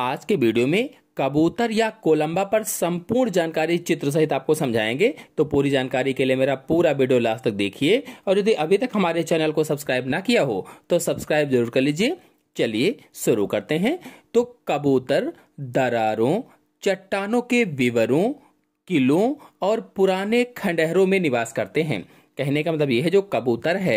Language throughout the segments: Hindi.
आज के वीडियो में कबूतर या कोलंबा पर संपूर्ण जानकारी चित्र सहित आपको समझाएंगे तो पूरी जानकारी के लिए मेरा पूरा वीडियो लास्ट तक देखिए और यदि अभी तक हमारे चैनल को सब्सक्राइब ना किया हो तो सब्सक्राइब जरूर कर लीजिए चलिए शुरू करते हैं तो कबूतर दरारों चट्टानों के विवरों किलों और पुराने खंडहरों में निवास करते हैं कहने का मतलब ये है जो कबूतर है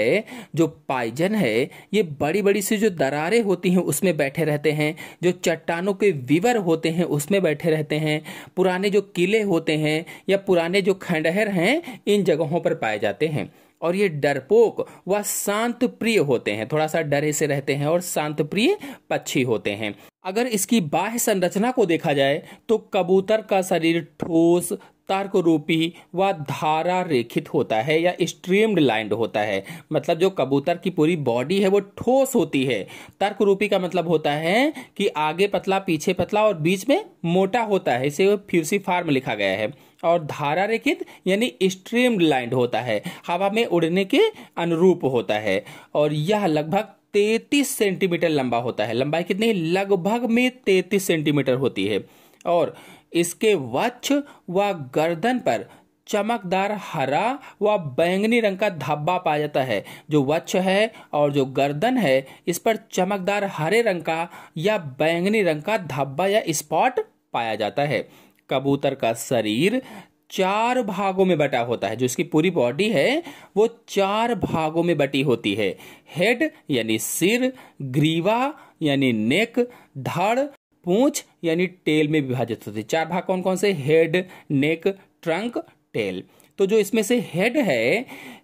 जो पाइजन है ये बड़ी बड़ी सी जो दरारें होती हैं उसमें बैठे रहते हैं जो चट्टानों के विवर होते हैं उसमें बैठे रहते हैं पुराने जो किले होते हैं या पुराने जो खंडहर हैं इन जगहों पर पाए जाते हैं और ये डरपोक व शांत प्रिय होते हैं थोड़ा सा डरे से रहते हैं और शांत प्रिय पक्षी होते हैं अगर इसकी बाह्य संरचना को देखा जाए तो कबूतर का शरीर ठोस तर्क रूपी व धारा रेखित होता है या स्ट्रीम्ड लाइंड होता है मतलब जो कबूतर की पूरी बॉडी है वो ठोस होती है तर्क रूपी का मतलब होता है कि आगे पतला पीछे पतला और बीच में मोटा होता है इसे फ्यूसी फार्म लिखा गया है और धारा रेखित यानी स्ट्रीम लाइंड होता है हवा में उड़ने के अनुरूप होता है और यह लगभग तैतीस सेंटीमीटर लंबा होता है लंबाई कितनी लगभग में तैतीस सेंटीमीटर होती है और इसके वक्ष व गर्दन पर चमकदार हरा व बैंगनी रंग का धब्बा पाया जाता है जो वक्ष है और जो गर्दन है इस पर चमकदार हरे रंग का या बैंगनी रंग का धब्बा या स्पॉट पाया जाता है कबूतर का शरीर चार भागों में बटा होता है जो इसकी पूरी बॉडी है वो चार भागों में बटी होती है हेड यानी सिर ग्रीवा यानी नेक धड़ पूंछ यानी टेल में विभाजित होती है चार भाग कौन कौन से हेड नेक ट्रंक टेल तो जो इसमें से हेड है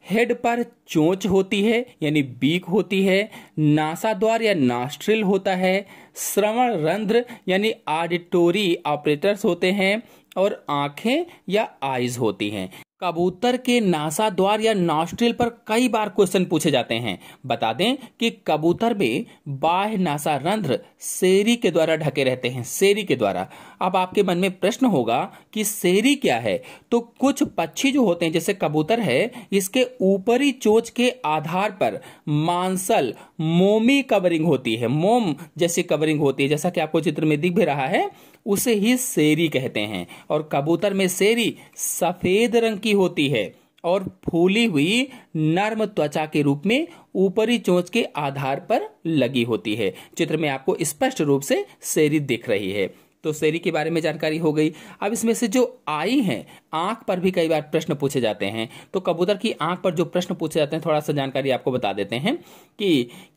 हेड पर चोंच होती है यानी बीक होती है नासा द्वार या नास्ट्रिल होता है श्रवण रंध्र यानी ऑडिटोरी ऑपरेटर्स होते हैं और आंखें या आइज होती हैं कबूतर के नासा द्वार या नॉस्ट्रिल पर कई बार क्वेश्चन पूछे जाते हैं बता दें कि कबूतर में बाह्य नासा रंध्र सेरी के द्वारा ढके रहते हैं सेरी के द्वारा अब आपके मन में प्रश्न होगा कि सेरी क्या है तो कुछ पक्षी जो होते हैं जैसे कबूतर है इसके ऊपरी चोच के आधार पर मांसल मोमी कवरिंग होती है मोम जैसी कवरिंग होती है जैसा कि आपको चित्र में दिख भी रहा है उसे ही सेरी कहते हैं और कबूतर में सेरी सफेद रंग की की होती है और फूली हुई नर्म त्वचा के रूप में ऊपरी चोंच के आधार पर लगी होती है चित्र में आपको स्पष्ट रूप से शेरी दिख रही है तो शेरी के बारे में जानकारी हो गई अब इसमें से जो आई है आंख पर भी कई बार प्रश्न पूछे जाते हैं तो कबूतर की आंख पर जो प्रश्न पूछे जाते हैं थोड़ा सा जानकारी आपको बता देते हैं कि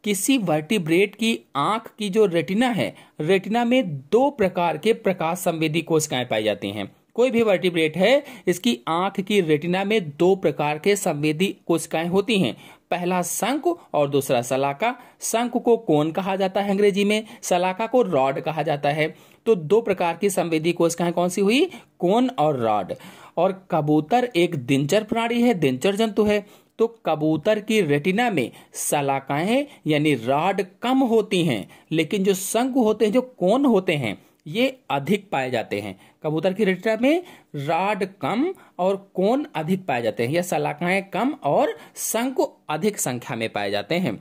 किसी वर्टिब्रेट की आंख की जो रेटिना है रेटिना में दो प्रकार के प्रकाश संवेदी कोशिकाएं पाई जाती हैं कोई भी वर्टिब्रेट है इसकी आंख की रेटिना में दो प्रकार के संवेदी कोशिकाएं होती हैं पहला शंक और दूसरा सलाका शंक को कोन कहा जाता है अंग्रेजी में सलाका को रॉड कहा जाता है तो दो प्रकार की संवेदी कोशिकाएं कौन सी हुई कोन और रॉड और कबूतर एक दिनचर प्राणी है दिनचर जंतु है तो कबूतर की रेटिना में सलाकाएं यानी रॉड कम होती हैं लेकिन जो शंक होते हैं जो कोन होते हैं ये अधिक पाए जाते हैं कबूतर की रेटा में राड कम और कोन अधिक पाए जाते हैं या सलाकाएं कम और संक अधिक संख्या में पाए जाते हैं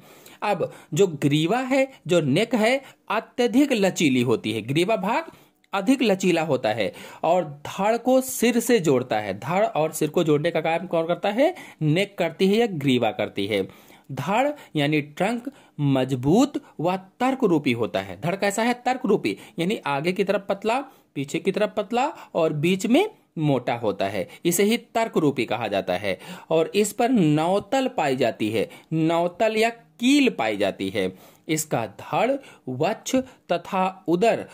अब जो ग्रीवा है जो नेक है अत्यधिक लचीली होती है ग्रीवा भाग अधिक लचीला होता है और धड़ को सिर से जोड़ता है धड़ और सिर को जोड़ने का काम कौन करता है नेक करती है या ग्रीवा करती है धड़ यानी ट्रंक मजबूत व तर्क रूपी होता है धड़ कैसा है तर्क रूपी यानी आगे की तरफ पतला पीछे की तरफ पतला और बीच में मोटा होता है इसे ही तर्क रूपी कहा जाता है और इस पर नौतल पाई जाती है नौतल या कील पाई जाती है इसका धड़ वक्ष तथा उदर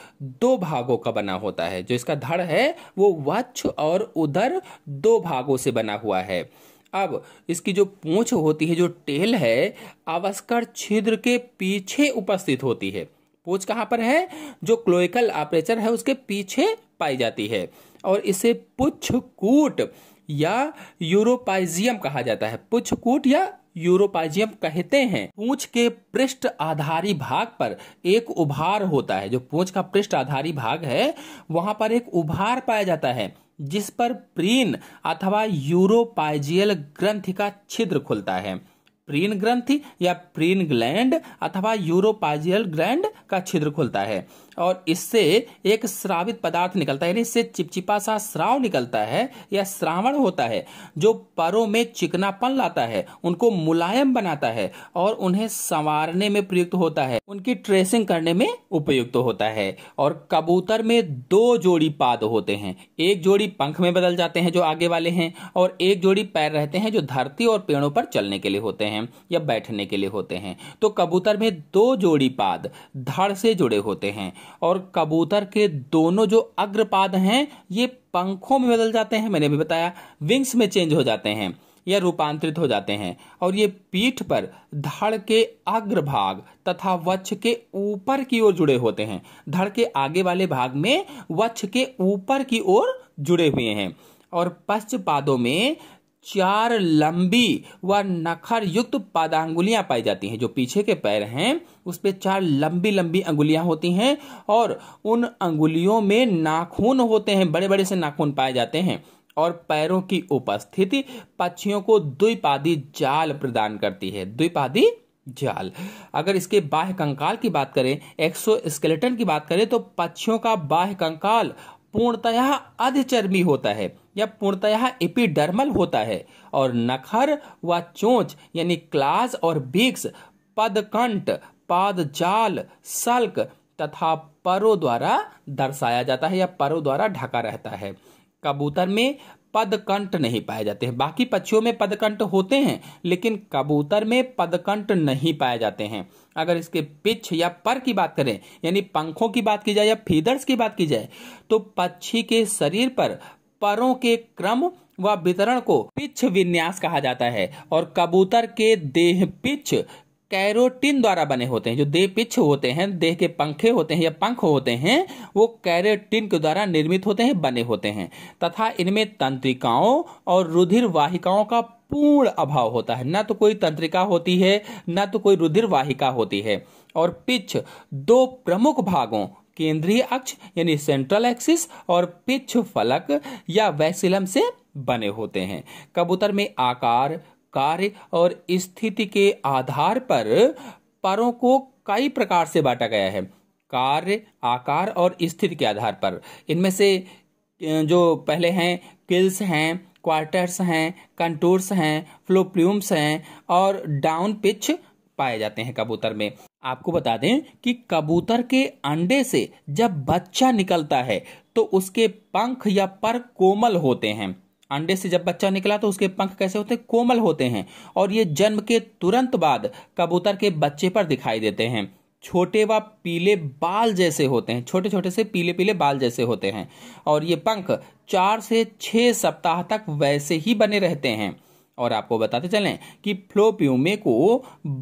दो भागों का बना होता है जो इसका धड़ है वो वक्ष और उदर दो भागों से बना हुआ है अब इसकी जो पूंछ होती है जो टेल है अवस्कर छिद्र के पीछे उपस्थित होती है पूंछ कहाँ पर है जो क्लोइकल ऑपरेचर है उसके पीछे पाई जाती है और इसे पुच्छकूट या यूरोपाइजियम कहा जाता है पुछकूट या यूरोपाइजियम कहते हैं पूंछ के पृष्ठ आधारी भाग पर एक उभार होता है जो पूंछ का पृष्ठ आधारी भाग है वहां पर एक उभार पाया जाता है जिस पर प्रीन अथवा यूरोपाइजियल ग्रंथि का छिद्र खुलता है प्रीन ग्रंथि या प्रीन ग्लैंड अथवा यूरोपाजियल ग्लैंड का छिद्र खुलता है और इससे एक श्रावित पदार्थ निकलता है यानी इससे चिपचिपा सा श्राव निकलता है या श्रावण होता है जो परों में चिकनापन लाता है उनको मुलायम बनाता है और उन्हें संवारने में प्रयुक्त होता है उनकी ट्रेसिंग करने में उपयुक्त होता है और कबूतर में दो जोड़ी पाद होते हैं एक जोड़ी पंख में बदल जाते हैं जो आगे वाले हैं और एक जोड़ी पैर रहते हैं जो धरती और पेड़ों पर चलने के लिए होते हैं हैं या बैठने के लिए होते हैं तो कबूतर में दो जोड़ी पाद धड़ से जुड़े होते हैं और कबूतर के दोनों जो अग्रपाद हैं ये पंखों में बदल जाते हैं मैंने भी बताया विंग्स में चेंज हो जाते हैं या रूपांतरित हो जाते हैं और ये पीठ पर धड़ के अग्रभाग तथा वक्ष के ऊपर की ओर जुड़े होते हैं धड़ के आगे वाले भाग में वक्ष के ऊपर की ओर जुड़े हुए हैं और पश्च पादों में चार लंबी व नखर युक्त पादांगुलियां पाई जाती हैं जो पीछे के पैर हैं उस पर चार लंबी लंबी अंगुलियां होती हैं और उन अंगुलियों में नाखून होते हैं बड़े बड़े से नाखून पाए जाते हैं और पैरों की उपस्थिति पक्षियों को द्विपादी जाल प्रदान करती है द्विपादी जाल अगर इसके बाह्य कंकाल की बात करें एक्सो स्केलेटन की बात करें तो पक्षियों का बाह्य कंकाल पूर्णतया अधिचर्मी होता है यह पूर्णतया एपिडर्मल होता है और नखर व चोंच यानी क्लास और बिक्स पदकंट पादजाल सल्क तथा परों द्वारा दर्शाया जाता है या परों द्वारा ढका रहता है कबूतर में पदकंट नहीं पाए जाते हैं बाकी पक्षियों में पदकंट होते हैं लेकिन कबूतर में पदकंठ नहीं पाए जाते हैं अगर इसके पिछ या पर की बात करें यानी पंखों की बात की जाए या फीदर्स की बात की जाए तो पक्षी के शरीर पर परों के क्रम व वितरण को पिच विन्यास कहा जाता है और कबूतर के देह पिच कैरोटिन द्वारा बने होते हैं जो देह पिच होते हैं देह के पंखे होते हैं या पंख होते हैं वो कैरोटिन के द्वारा निर्मित होते हैं बने होते हैं तथा इनमें तंत्रिकाओं और रुधिर वाहिकाओं का पूर्ण अभाव होता है न तो कोई तंत्रिका होती है न तो कोई रुधिर वाहिका होती है और पिच दो प्रमुख भागों केंद्रीय अक्ष यानी सेंट्रल एक्सिस और पिछ फलक या वैसिलम से बने होते हैं कबूतर में आकार कार्य और स्थिति के आधार पर परों को कई प्रकार से बांटा गया है कार्य आकार और स्थिति के आधार पर इनमें से जो पहले हैं किल्स हैं क्वार्टर्स हैं कंटूर्स हैं फ्लोप्ल्यूम्स हैं और डाउन पिच पाए जाते हैं कबूतर में आपको बता दें कि कबूतर के अंडे से जब बच्चा निकलता है तो उसके पंख या पर कोमल होते हैं अंडे से जब बच्चा निकला तो उसके पंख कैसे होते हैं कोमल होते हैं और ये जन्म के तुरंत बाद कबूतर के बच्चे पर दिखाई देते हैं छोटे व पीले बाल जैसे होते हैं छोटे छोटे से पीले पीले बाल जैसे होते हैं और ये पंख चार से छः सप्ताह तक वैसे ही बने रहते हैं और आपको बताते चलें कि फ्लोप्यूमे को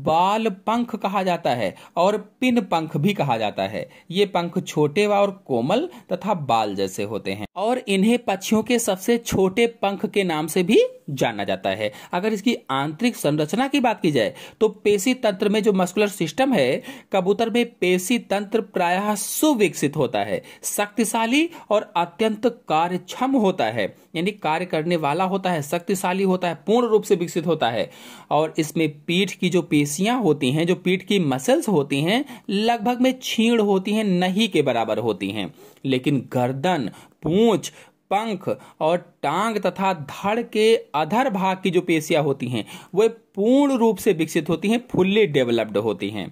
बाल पंख कहा जाता है और पिन पंख भी कहा जाता है ये पंख छोटे और कोमल तथा बाल जैसे होते हैं और इन्हें पक्षियों के सबसे छोटे पंख के नाम से भी जाना जाता है अगर इसकी आंतरिक संरचना की बात की जाए तो पेशी तंत्र में जो मस्कुलर सिस्टम है कबूतर में पेशी तंत्र प्रायः सुविकसित होता है शक्तिशाली और अत्यंत कार्यक्षम होता है यानी कार्य करने वाला होता है शक्तिशाली होता है पूर्ण पूर्ण रूप से विकसित होता है और इसमें पीठ की जो पेशियां होती हैं जो पीठ की मसल्स होती हैं लगभग में छीण होती हैं नहीं के बराबर होती हैं लेकिन गर्दन पूंछ पंख और टांग तथा धड़ के अधर भाग की जो पेशियां होती हैं वे पूर्ण रूप से विकसित होती हैं फुल्ली डेवलप्ड होती हैं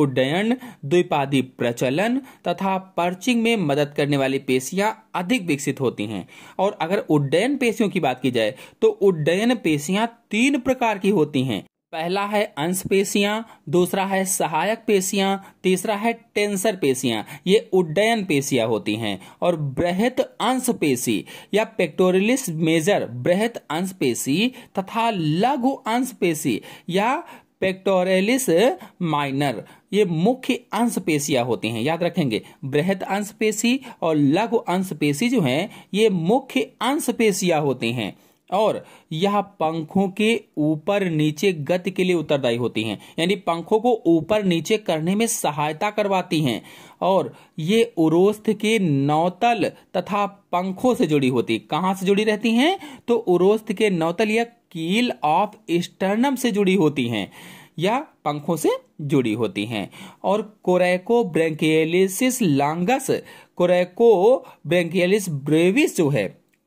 उड्डयन द्विपादी प्रचलन तथा पर्चिंग में मदद करने वाली पेशियां अधिक विकसित होती हैं और अगर उड्डयन पेशियों की बात की जाए तो उड्डयन पेशियां तीन प्रकार की होती हैं पहला है अंश पेशियां दूसरा है सहायक पेशियां तीसरा है टेंसर पेशियां ये उड्डयन पेशियां होती हैं और बृहत अंश पेशी या पेक्टोरिलिस मेजर बृहत अंश पेशी तथा लघु अंश पेशी या पेक्टोरेलिस माइनर ये मुख्य अंश पेशियां होती हैं याद रखेंगे बृहद अंश पेशी और लघु अंश पेशी जो हैं ये मुख्य अंश पेशियां होती हैं और यह पंखों के ऊपर नीचे गति के लिए उत्तरदायी होती हैं यानी पंखों को ऊपर नीचे करने में सहायता करवाती हैं और ये उरोस्थ के नौतल तथा पंखों से जुड़ी होती कहाँ से जुड़ी रहती हैं तो उरोस्थ के नौतल या कील ऑफ स्टर्नम से जुड़ी होती हैं या पंखों से जुड़ी होती हैं और कोरेको ब्रेंकियलिस लांगस कोरेको ब्रेंकियलिस ब्रेविस जो है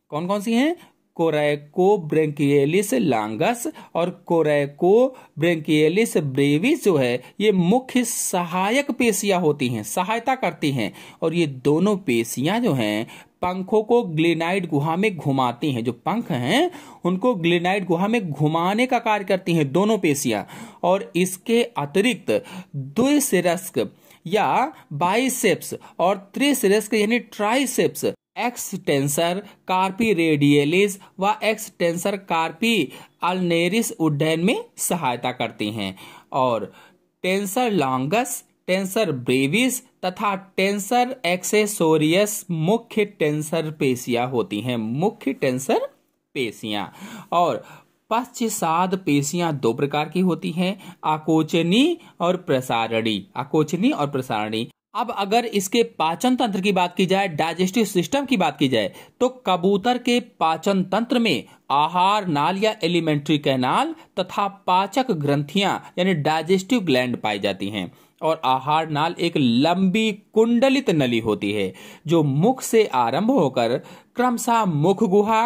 कौन कौन सी हैं कोरैको ब्रेंकियलिस लांगस और कोरैको ब्रेंकियलिस ब्रेविस जो है ये मुख्य सहायक पेशियां होती हैं सहायता करती हैं और ये दोनों पेशियां जो हैं पंखों को ग्लेनाइड गुहा में घुमाती हैं जो पंख हैं उनको ग्लेनाइड गुहा में घुमाने का कार्य करती हैं दोनों पेशियां और इसके अतिरिक्त द्विशिरस्क या बाइसेप्स और त्रिशिरस्क यानी triceps extensor carpi radialis व एक्स टेंसर कार्पी अल्नेरिस उड्डयन में सहायता करती हैं और टेंसर लॉन्गस टेंसर ब्रेविस तथा टेंसर एक्सेसोरियस मुख्य टेंसर पेशियां होती हैं मुख्य टेंसर पेशियां और पश्चिसाद पेशियां दो प्रकार की होती हैं आकोचनी और प्रसारणी आकोचनी और प्रसारणी अब अगर इसके पाचन तंत्र की बात की जाए डाइजेस्टिव सिस्टम की बात की जाए तो कबूतर के पाचन तंत्र में आहार नाल या एलिमेंट्री कैनाल तथा पाचक ग्रंथियां यानी डाइजेस्टिव ग्लैंड पाई जाती हैं और आहार नाल एक लंबी कुंडलित नली होती है जो मुख से आरंभ होकर क्रमशः मुख गुहा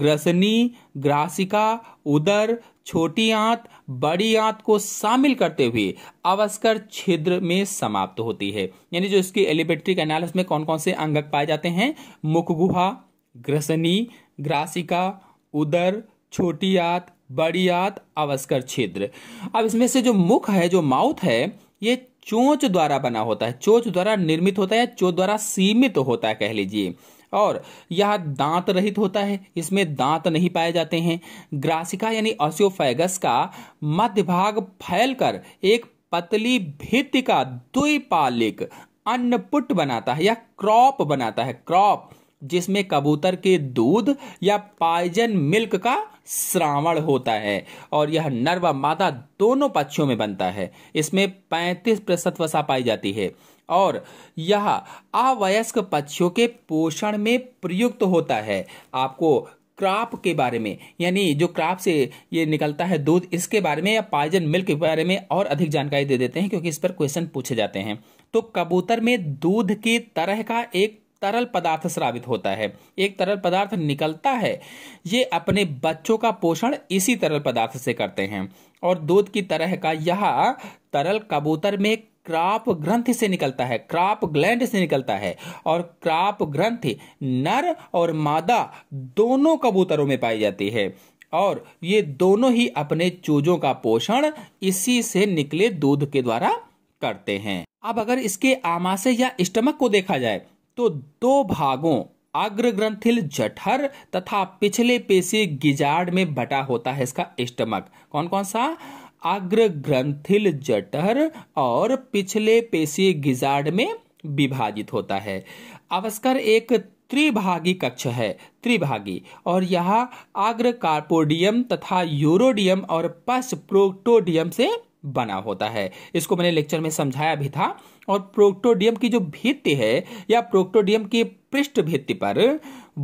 ग्रसनी ग्रासिका उदर छोटी आंत बड़ी आंत को शामिल करते हुए अवस्कर छिद्र में समाप्त होती है यानी जो इसकी एलिबेट्रिक एनालिस में कौन कौन से अंगक पाए जाते हैं मुखगुहा ग्रसनी ग्रासिका उदर छोटी आंत बड़ी आंत अवस्कर छिद्र अब इसमें से जो मुख है जो माउथ है ये चोच द्वारा बना होता है चोच द्वारा निर्मित होता है चोच द्वारा सीमित होता है कह लीजिए और यह दांत रहित होता है इसमें दांत नहीं पाए जाते हैं ग्रासिका यानी ऑसियोफेगस का मध्य भाग फैलकर एक पतली भित्ति का द्विपालिक अन्नपुट बनाता है या क्रॉप बनाता है क्रॉप जिसमें कबूतर के दूध या पाइजन मिल्क का श्रावण होता है और यह नर व मादा दोनों पक्षियों में बनता है इसमें 35 प्रतिशत वसा पाई जाती है और यह अवयस्क पक्षियों के पोषण में प्रयुक्त होता है आपको क्राप के बारे में यानी जो क्राप से ये निकलता है दूध इसके बारे में या पाइजन मिल्क के बारे में और अधिक जानकारी दे देते हैं क्योंकि इस पर क्वेश्चन पूछे जाते हैं तो कबूतर में दूध की तरह का एक तरल पदार्थ स्रावित होता है एक तरल पदार्थ निकलता है ये अपने बच्चों का पोषण इसी तरल पदार्थ से करते हैं और दूध की तरह का यह तरल कबूतर में क्राप ग्रंथि से निकलता है क्राप ग्लैंड से निकलता है और क्राप ग्रंथि नर और मादा दोनों कबूतरों में पाई जाती है और ये दोनों ही अपने चूजों का पोषण इसी से निकले दूध के द्वारा करते हैं अब अगर इसके आमाशय या स्टमक को देखा जाए तो दो भागों अग्रग्रंथिल जठर तथा पिछले पेशी गिजार्ड में बटा होता है इसका स्टमक कौन कौन सा अग्र ग्रंथिल जटर और पिछले पेशी गिजार्ड में विभाजित होता है अवस्कर एक त्रिभागी कक्ष है त्रिभागी और यह आग्र कार्पोडियम तथा यूरोडियम और पश प्रोक्टोडियम से बना होता है इसको मैंने लेक्चर में समझाया भी था और प्रोक्टोडियम की जो भित्ति है या प्रोक्टोडियम की पृष्ठ भित्ति पर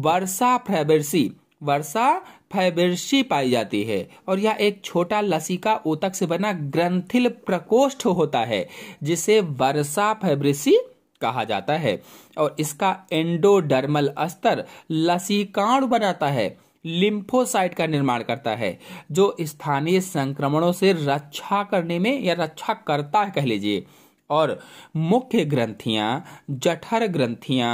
वर्षा फ्रेबरसी वर्षा फैबर्सी पाई जाती है और यह एक छोटा लसिका ऊतक से बना ग्रंथिल प्रकोष्ठ होता है जिसे वर्षा फैब्रिसी कहा जाता है और इसका एंडोडर्मल स्तर लसीकाण बनाता है लिम्फोसाइट का निर्माण करता है जो स्थानीय संक्रमणों से रक्षा करने में या रक्षा करता है कह लीजिए और मुख्य ग्रंथियां जठर ग्रंथियां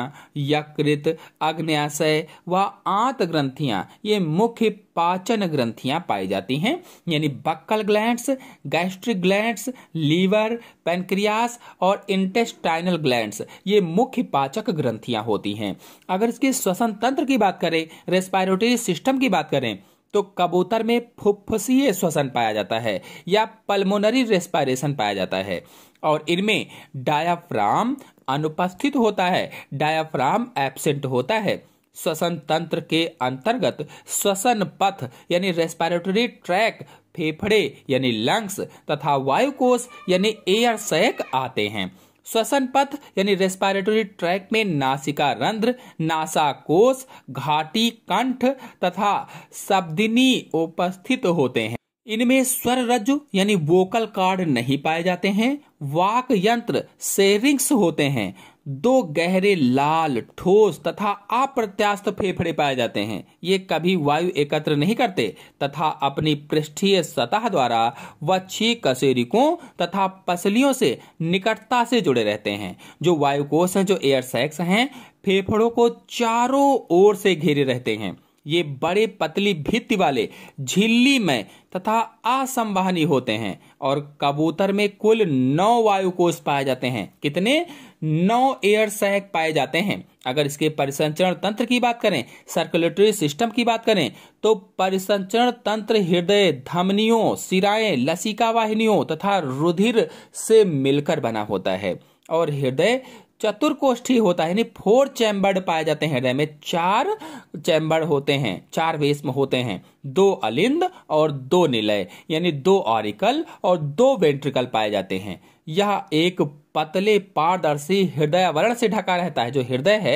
यकृत अग्न्याशय व आंत ग्रंथियां ये मुख्य पाचन ग्रंथियां पाई जाती हैं यानी buccal glands gastric glands liver pancreas और इंटेस्टाइनल ग्लैंड्स ये मुख्य पाचक ग्रंथियां होती हैं अगर इसके श्वसन तंत्र की बात करें रेस्पायरेटरी सिस्टम की बात करें तो कबूतर में फुफ्फुसीय श्वसन पाया जाता है या पल्मोनरी रेस्पायरेशन पाया जाता है और इनमें डायाफ्राम अनुपस्थित होता है डायाफ्राम एबसेंट होता है श्वसन तंत्र के अंतर्गत श्वसन पथ यानी रेस्पिरेटरी ट्रैक फेफड़े यानी लंग्स तथा वायुकोष यानी एयर सैक आते हैं श्वसन पथ यानी रेस्पिरेटरी ट्रैक में नासिका रंध्र नासा कोश घाटी कंठ तथा सब्दिनी उपस्थित होते हैं इनमें स्वर रज्जु यानी वोकल कार्ड नहीं पाए जाते हैं वाक यंत्र सेरिंग्स होते हैं दो गहरे लाल ठोस तथा अप्रत्यास्त फेफड़े पाए जाते हैं ये कभी वायु एकत्र नहीं करते तथा अपनी पृष्ठीय सतह द्वारा व छी कसेरिकों तथा पसलियों से निकटता से जुड़े रहते हैं जो वायुकोष हैं जो एयर सैक्स हैं फेफड़ों को चारों ओर से घेरे रहते हैं ये बड़े पतली भित्ति वाले झिल्ली में तथा असंवाहनी होते हैं और कबूतर में कुल नौ वायुकोष पाए जाते हैं कितने नौ एयर सैक पाए जाते हैं अगर इसके परिसंचरण तंत्र की बात करें सर्कुलेटरी सिस्टम की बात करें तो परिसंचरण तंत्र हृदय धमनियों सिराएं लसिका वाहिनियों तथा रुधिर से मिलकर बना होता है और हृदय चतुर्कोष्ठी होता है यानी फोर चैम्बर्ड पाए जाते हैं हृदय में चार चैम्बर होते हैं चार वेस्म होते हैं दो अलिंद और दो निलय यानी दो ऑरिकल और दो वेंट्रिकल पाए जाते हैं यह एक पतले पारदर्शी हृदय आवरण से ढका रहता है जो हृदय है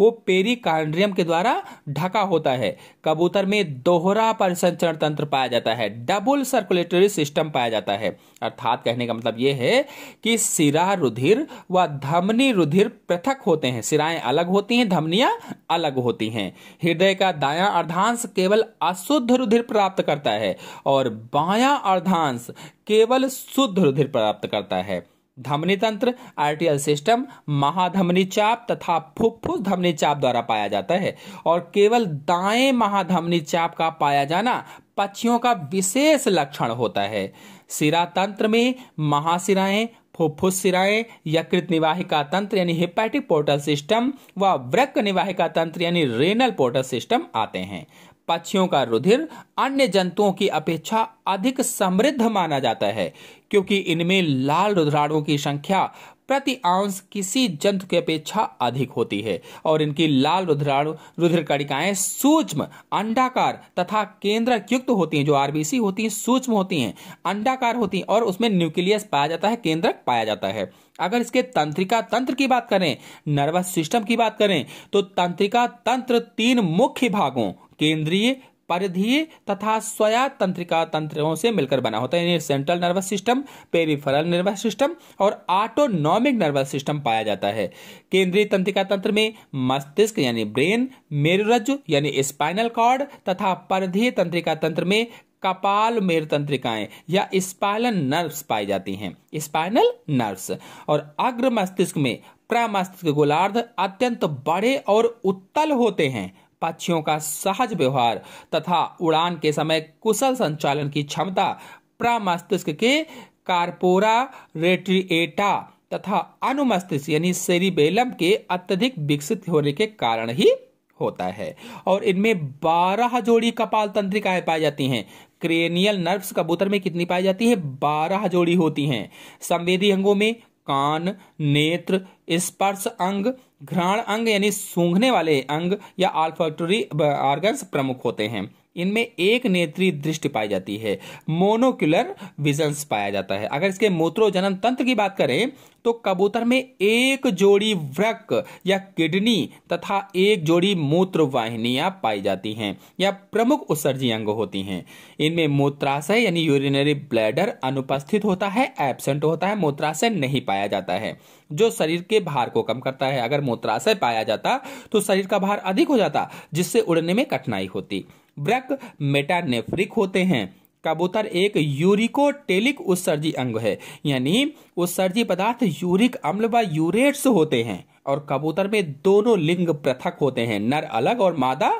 वो पेरिकार्ड्रियम के द्वारा ढका होता है कबूतर में दोहरा परिसंचरण तंत्र पाया जाता है डबल सर्कुलेटरी सिस्टम पाया जाता है अर्थात कहने का मतलब यह है कि सिरा रुधिर व धमनी रुधिर पृथक होते हैं सिराएं अलग होती हैं धमनियां अलग होती हैं हृदय का दाया अर्धांश केवल अशुद्ध शुद्ध रुधिर प्राप्त करता है और बाया अर्धांश केवल शुद्ध रुधिर प्राप्त करता है धमनी तंत्र आर्टियल सिस्टम महाधमनी चाप तथा फुफ्फुस धमनी चाप द्वारा पाया जाता है और केवल दाएं महाधमनी चाप का पाया जाना पक्षियों का विशेष लक्षण होता है सिरा तंत्र में महासिराएं फुफ्फुस सिराएं यकृत निवाहिका तंत्र यानी हेपेटिक पोर्टल सिस्टम व वृक्क निवाहिका तंत्र यानी रेनल पोर्टल सिस्टम आते हैं पक्षियों का रुधिर अन्य जंतुओं की अपेक्षा अधिक समृद्ध माना जाता है क्योंकि इनमें लाल रुद्राणुओं की संख्या प्रति आंश किसी जंतु की अपेक्षा अधिक होती है और इनकी लाल रुद्राणु कणिकाएं सूक्ष्म अंडाकार तथा केंद्र युक्त होती हैं जो आरबीसी होती हैं सूक्ष्म होती हैं अंडाकार होती हैं और उसमें न्यूक्लियस पाया जाता है केंद्रक पाया जाता है अगर इसके तंत्रिका तंत्र की बात करें नर्वस सिस्टम की बात करें तो तंत्रिका तंत्र तीन मुख्य भागों केंद्रीय परिधीय तथा स्वया तंत्रिका तंत्रों से मिलकर बना होता है यानी central nervous system peripheral nervous system और ऑटोनॉमिक नर्वस सिस्टम पाया जाता है केंद्रीय तंत्रिका तंत्र में मस्तिष्क यानी ब्रेन मेरुरज्जु यानी स्पाइनल कॉर्ड तथा परिधीय तंत्रिका तंत्र में कपाल मेर तंत्रिकाएं या स्पाइनल नर्व्स पाई जाती हैं स्पाइनल नर्व्स और अग्र मस्तिष्क में प्रमस्तिष्क गोलार्ध अत्यंत बड़े और उत्तल होते हैं पक्षियों का सहज व्यवहार तथा उड़ान के समय कुशल संचालन की क्षमता प्रामस्तिष्क के कार्पोरा रेट्रिएटा तथा अनुमस्तिष्क यानी सेरिबेलम के अत्यधिक विकसित होने के कारण ही होता है और इनमें 12 जोड़ी कपाल तंत्रिकाएं पाई जाती हैं क्रेनियल नर्व्स कबूतर में कितनी पाई जाती है 12 जोड़ी होती हैं संवेदी अंगों में कान नेत्र स्पर्श अंग घ्राण अंग यानी सूंघने वाले अंग या आल्फेक्टरी ऑर्गन्स प्रमुख होते हैं इनमें एक नेत्री दृष्टि पाई जाती है मोनोक्यूलर विजन्स पाया जाता है अगर इसके मूत्रोजनन तंत्र की बात करें तो कबूतर में एक जोड़ी व्रक या किडनी तथा एक जोड़ी मूत्र वाहिनियां पाई जाती हैं या प्रमुख उत्सर्जी अंग होती हैं इनमें मूत्राशय यानी यूरिनरी ब्लैडर अनुपस्थित होता है एबसेंट होता है मूत्राशय नहीं पाया जाता है जो शरीर के भार को कम करता है अगर मूत्राशय पाया जाता तो शरीर का भार अधिक हो जाता जिससे उड़ने में कठिनाई होती ब्रक मेटानेफ्रिक होते हैं कबूतर एक यूरिकोटेलिक उत्सर्जी अंग है यानी उत्सर्जी पदार्थ यूरिक अम्ल व यूरेट्स होते हैं और कबूतर में दोनों लिंग पृथक होते हैं नर अलग और मादा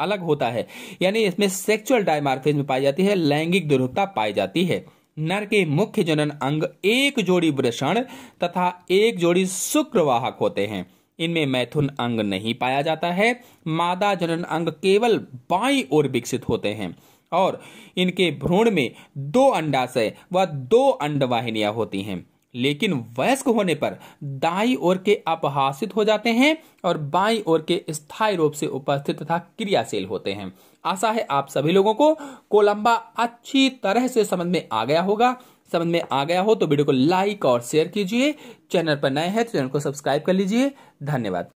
अलग होता है यानी इसमें सेक्सुअल डायमार्फिज्म पाई जाती है लैंगिक दुर्भता पाई जाती है नर के मुख्य जनन अंग एक जोड़ी वृषण तथा एक जोड़ी शुक्रवाहक होते हैं इनमें मैथुन अंग नहीं पाया जाता है मादा जनन अंग केवल बाई ओर विकसित होते हैं और इनके भ्रूण में दो अंडाशय व दो अंडवाहिनियां होती हैं लेकिन वयस्क होने पर दाई ओर के अपहासित हो जाते हैं और बाई ओर के स्थायी रूप से उपस्थित तथा क्रियाशील होते हैं आशा है आप सभी लोगों को कोलंबा अच्छी तरह से समझ में आ गया होगा समझ में आ गया हो तो वीडियो को लाइक और शेयर कीजिए चैनल पर नए हैं तो चैनल को सब्सक्राइब कर लीजिए धन्यवाद